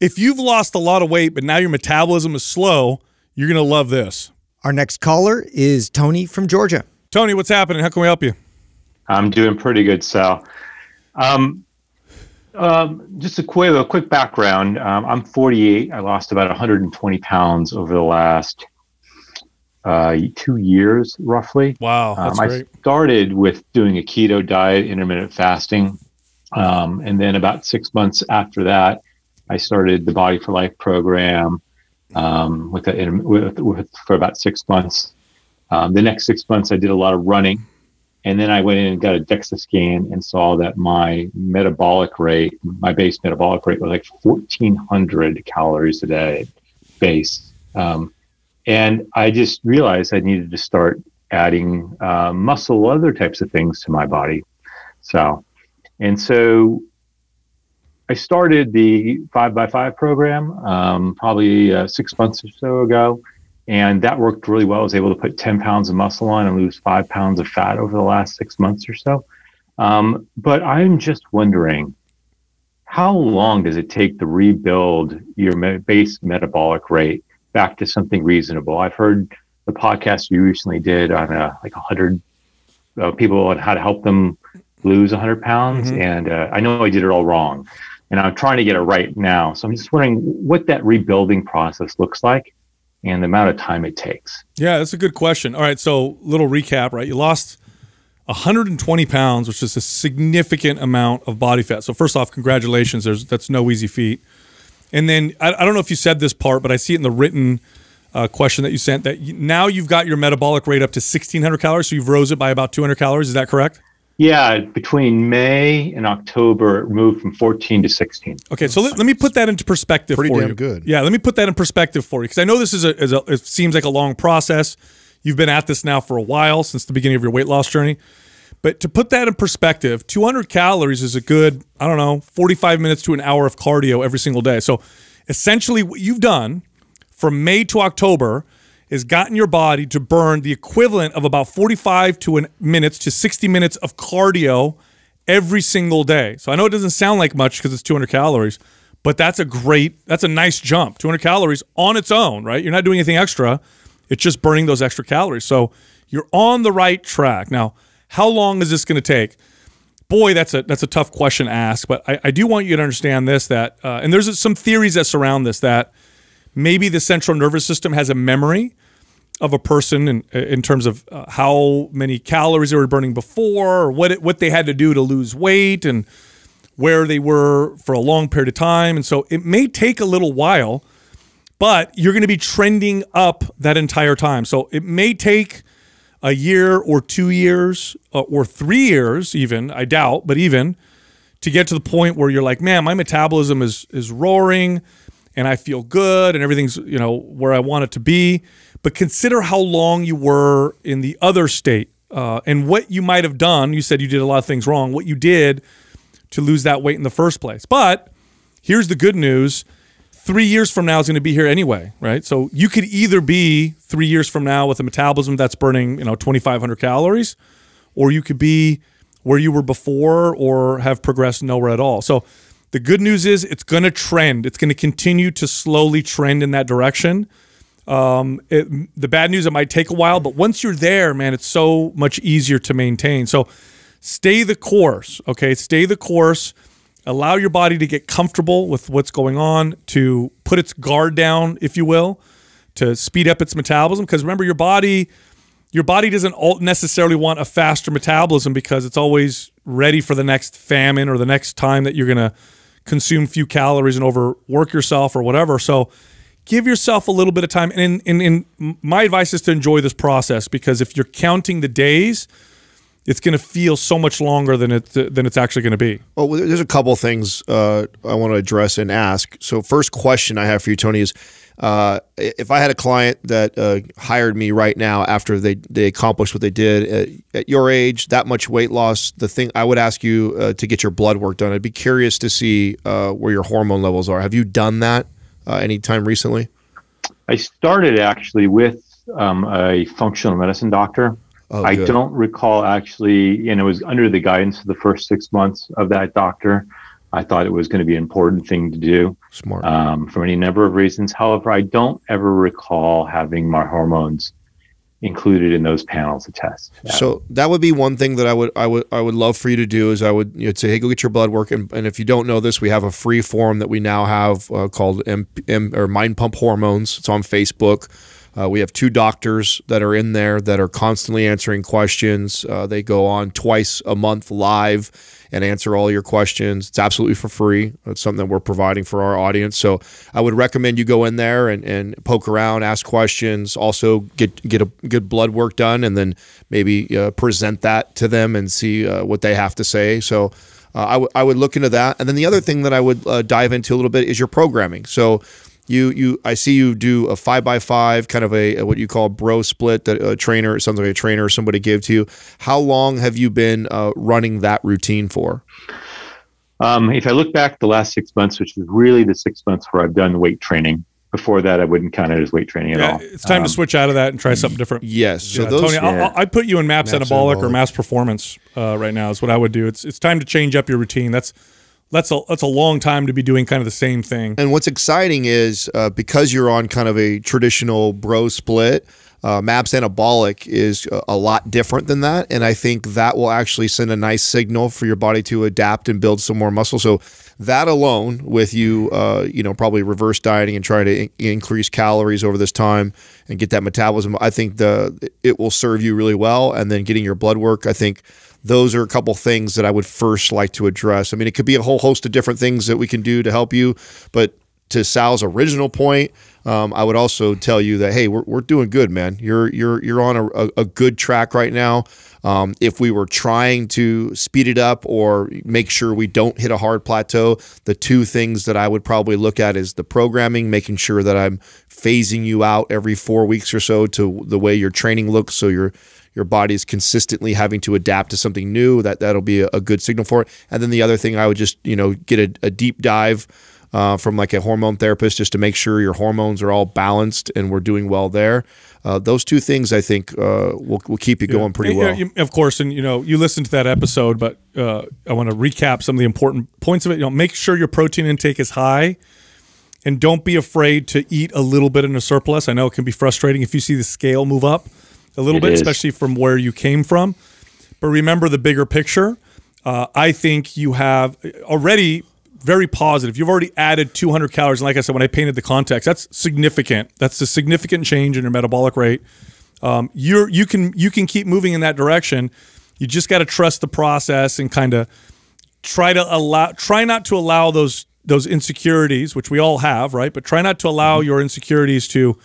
If you've lost a lot of weight, but now your metabolism is slow, you're going to love this. Our next caller is Tony from Georgia. Tony, what's happening? How can we help you? I'm doing pretty good, Sal. Um, um, just a quick, a quick background. Um, I'm 48. I lost about 120 pounds over the last uh, two years, roughly. Wow, um, that's um, I great. started with doing a keto diet, intermittent fasting, um, and then about six months after that, I started the Body for Life program um, with, a, with, with, for about six months. Um, the next six months, I did a lot of running, and then I went in and got a DEXA scan and saw that my metabolic rate, my base metabolic rate, was like 1,400 calories a day, base. Um, and I just realized I needed to start adding uh, muscle, other types of things to my body. So, and so I started the five by five program um, probably uh, six months or so ago, and that worked really well. I was able to put 10 pounds of muscle on and lose five pounds of fat over the last six months or so. Um, but I'm just wondering how long does it take to rebuild your me- base metabolic rate back to something reasonable? I've heard the podcast you recently did on uh, like 100 uh, people on how to help them lose 100 pounds. Mm-hmm. And uh, I know I did it all wrong and I'm trying to get it right now. So I'm just wondering what that rebuilding process looks like and the amount of time it takes. Yeah, that's a good question. All right, so little recap, right? You lost 120 pounds, which is a significant amount of body fat. So first off, congratulations. There's that's no easy feat. And then I, I don't know if you said this part, but I see it in the written uh, question that you sent that you, now you've got your metabolic rate up to 1600 calories, so you've rose it by about 200 calories. Is that correct? Yeah, between May and October, it moved from 14 to 16. Okay, so let, let me put that into perspective Pretty for damn you. good. Yeah, let me put that in perspective for you because I know this is a, is a, it seems like a long process. You've been at this now for a while since the beginning of your weight loss journey. But to put that in perspective, 200 calories is a good, I don't know, 45 minutes to an hour of cardio every single day. So essentially, what you've done from May to October – has gotten your body to burn the equivalent of about 45 to an minutes to 60 minutes of cardio every single day. So I know it doesn't sound like much because it's 200 calories, but that's a great, that's a nice jump. 200 calories on its own, right? You're not doing anything extra. It's just burning those extra calories. So you're on the right track. Now, how long is this going to take? Boy, that's a that's a tough question to ask, but I, I do want you to understand this that, uh, and there's some theories that surround this that maybe the central nervous system has a memory of a person in, in terms of uh, how many calories they were burning before or what, it, what they had to do to lose weight and where they were for a long period of time. And so it may take a little while, but you're going to be trending up that entire time. So it may take a year or two years uh, or three years, even, I doubt, but even to get to the point where you're like, man, my metabolism is, is roaring and I feel good and everything's, you know, where I want it to be. But consider how long you were in the other state uh, and what you might have done. You said you did a lot of things wrong, what you did to lose that weight in the first place. But here's the good news three years from now is going to be here anyway, right? So you could either be three years from now with a metabolism that's burning, you know, 2,500 calories, or you could be where you were before or have progressed nowhere at all. So the good news is it's going to trend. It's going to continue to slowly trend in that direction. Um, it, the bad news, it might take a while, but once you're there, man, it's so much easier to maintain. So stay the course, okay? Stay the course. Allow your body to get comfortable with what's going on, to put its guard down, if you will, to speed up its metabolism. Because remember, your body, your body doesn't necessarily want a faster metabolism because it's always ready for the next famine or the next time that you're going to – consume few calories and overwork yourself or whatever. So give yourself a little bit of time. And in, in, in my advice is to enjoy this process because if you're counting the days, it's going to feel so much longer than it than it's actually going to be. Well, there's a couple things uh, I want to address and ask. So, first question I have for you, Tony, is uh, if I had a client that uh, hired me right now after they, they accomplished what they did at, uh, at your age, that much weight loss, the thing I would ask you uh, to get your blood work done. I'd be curious to see uh, where your hormone levels are. Have you done that anytime recently? I started actually with um, a functional medicine doctor. Oh, I don't recall actually, and it was under the guidance of the first six months of that doctor. I thought it was going to be an important thing to do. Smart. Um, for any number of reasons. However, I don't ever recall having my hormones included in those panels of tests. Yeah. So that would be one thing that I would I would I would love for you to do is I would you know, say hey go get your blood work and, and, if you don't know this we have a free forum that we now have uh, called M, M or Mind Pump Hormones. It's on Facebook. Uh, we have two doctors that are in there that are constantly answering questions. Uh, they go on twice a month live and answer all your questions. It's absolutely for free. It's something that we're providing for our audience. So I would recommend you go in there and, and poke around, ask questions, also get get a good blood work done, and then maybe uh, present that to them and see uh, what they have to say. So. Uh, I would look into that. And then the other thing that I would uh, dive into a little bit is your programming. So you you I see you do a five by five kind of a, a what you call bro split that a trainer sounds like a trainer or somebody gave to you. How long have you been uh, running that routine for? Um, if I look back the last six months, which is really the six months where I've done weight training. Before that, I wouldn't count it as weight training at yeah, all. It's time um, to switch out of that and try something different. Yes. So yeah, those, Tony, yeah. i put you in MAPS, MAPS anabolic, anabolic, or mass performance uh, right now is what I would do. It's it's time to change up your routine. That's that's a that's a long time to be doing kind of the same thing. And what's exciting is uh, because you're on kind of a traditional bro split, uh, MAPS anabolic is a lot different than that. And I think that will actually send a nice signal for your body to adapt and build some more muscle. So that alone with you, uh, you know, probably reverse dieting and trying to in increase calories over this time and get that metabolism, I think the it will serve you really well. And then getting your blood work, I think – those are a couple things that I would first like to address. I mean, it could be a whole host of different things that we can do to help you, but to Sal's original point, um, I would also tell you that hey, we're, we're doing good, man. You're you're you're on a, a good track right now. Um, if we were trying to speed it up or make sure we don't hit a hard plateau, the two things that I would probably look at is the programming, making sure that I'm phasing you out every four weeks or so to the way your training looks, so your your body is consistently having to adapt to something new. That that'll be a, a good signal for it. And then the other thing I would just you know get a, a deep dive uh, from like a hormone therapist just to make sure your hormones are all balanced and we're doing well there. Uh, those two things, I think, uh, will, will keep you going pretty well. of course, and you know, you listened to that episode, but uh, I want to recap some of the important points of it. You know, make sure your protein intake is high, and don't be afraid to eat a little bit in a surplus. I know it can be frustrating if you see the scale move up a little it bit, is. especially from where you came from. But remember the bigger picture. Uh, I think you have already very positive. You've already added 200 calories. And like I said, when I painted the context, that's significant. That's a significant change in your metabolic rate. Um, you're, you can, you can keep moving in that direction. You just got to trust the process and kind of try to allow, try not to allow those, those insecurities, which we all have, right? But try not to allow mm-hmm. your insecurities to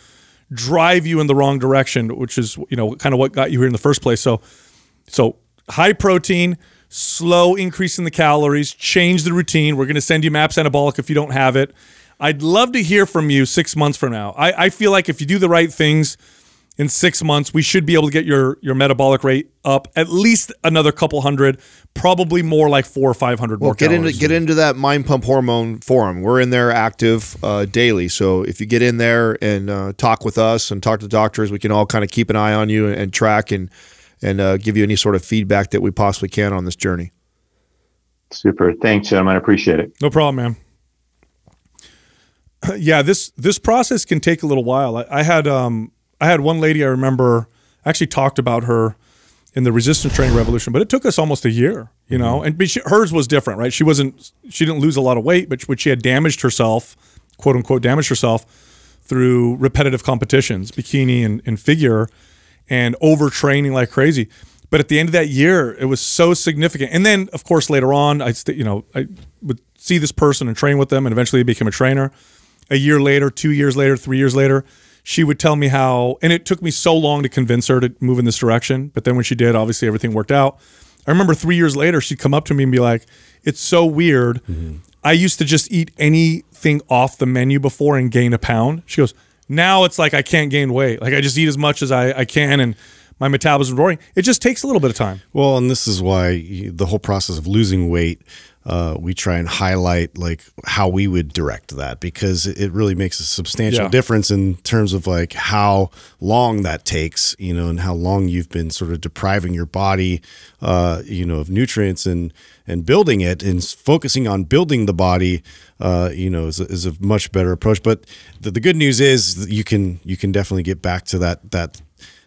drive you in the wrong direction, which is, you know, kind of what got you here in the first place. So, so high protein, slow increase in the calories, change the routine. We're going to send you MAPS Anabolic if you don't have it. I'd love to hear from you six months from now. I, I feel like if you do the right things in six months, we should be able to get your, your metabolic rate up at least another couple hundred, probably more like four or 500 well, more get calories. Into, get into that mind pump hormone forum. We're in there active uh, daily. So if you get in there and uh, talk with us and talk to doctors, we can all kind of keep an eye on you and, and track and – and uh, give you any sort of feedback that we possibly can on this journey. Super. Thanks, Jim. I appreciate it. No problem, man. Yeah, this this process can take a little while. I, I had um, I had one lady I remember actually talked about her in the resistance training revolution, but it took us almost a year, you know. Mm-hmm. And she, hers was different, right? She wasn't, she didn't lose a lot of weight, but she, she had damaged herself, quote unquote, damaged herself through repetitive competitions, bikini and, and figure and overtraining like crazy. But at the end of that year, it was so significant. And then, of course, later on, I you know I would see this person and train with them, and eventually become a trainer. A year later, two years later, three years later, she would tell me how, and it took me so long to convince her to move in this direction. But then when she did, obviously everything worked out. I remember three years later, she'd come up to me and be like, It's so weird. Mm -hmm. I used to just eat anything off the menu before and gain a pound. She goes, now it's like I can't gain weight. Like I just eat as much as I, I can and my metabolism roaring. It just takes a little bit of time. Well, and this is why the whole process of losing weight, uh, we try and highlight like how we would direct that because it really makes a substantial yeah. difference in terms of like how long that takes, you know, and how long you've been sort of depriving your body, uh, you know, of nutrients and and building it and focusing on building the body, uh, you know, is a, is a much better approach. But the, the good news is you can you can definitely get back to that that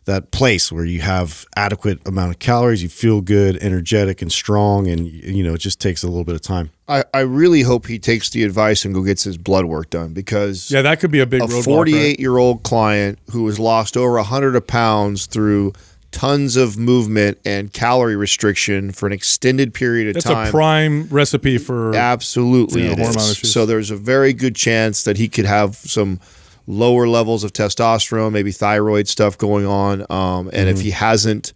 that place where you have adequate amount of calories, you feel good, energetic and strong, and you know it just takes a little bit of time. I, I really hope he takes the advice and go gets his blood work done because yeah, that could be a big a forty eight year old client who has lost over a hundred pounds through tons of movement and calorie restriction for an extended period of That's time. That's a prime recipe for absolutely you know, hormone issues. So there's a very good chance that he could have some lower levels of testosterone, maybe thyroid stuff going on. Um, and mm-hmm. if he hasn't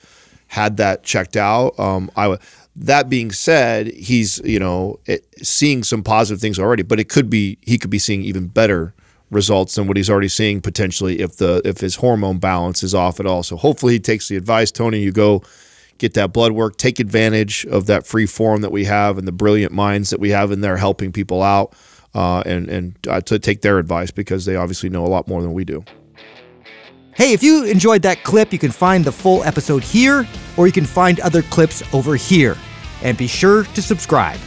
had that checked out, um, I would. That being said, he's you know it, seeing some positive things already, but it could be he could be seeing even better results than what he's already seeing potentially if the if his hormone balance is off at all. So hopefully he takes the advice, Tony. You go get that blood work, take advantage of that free forum that we have and the brilliant minds that we have in there helping people out uh, and and uh, to take their advice because they obviously know a lot more than we do. Hey, if you enjoyed that clip, you can find the full episode here, or you can find other clips over here. And be sure to subscribe.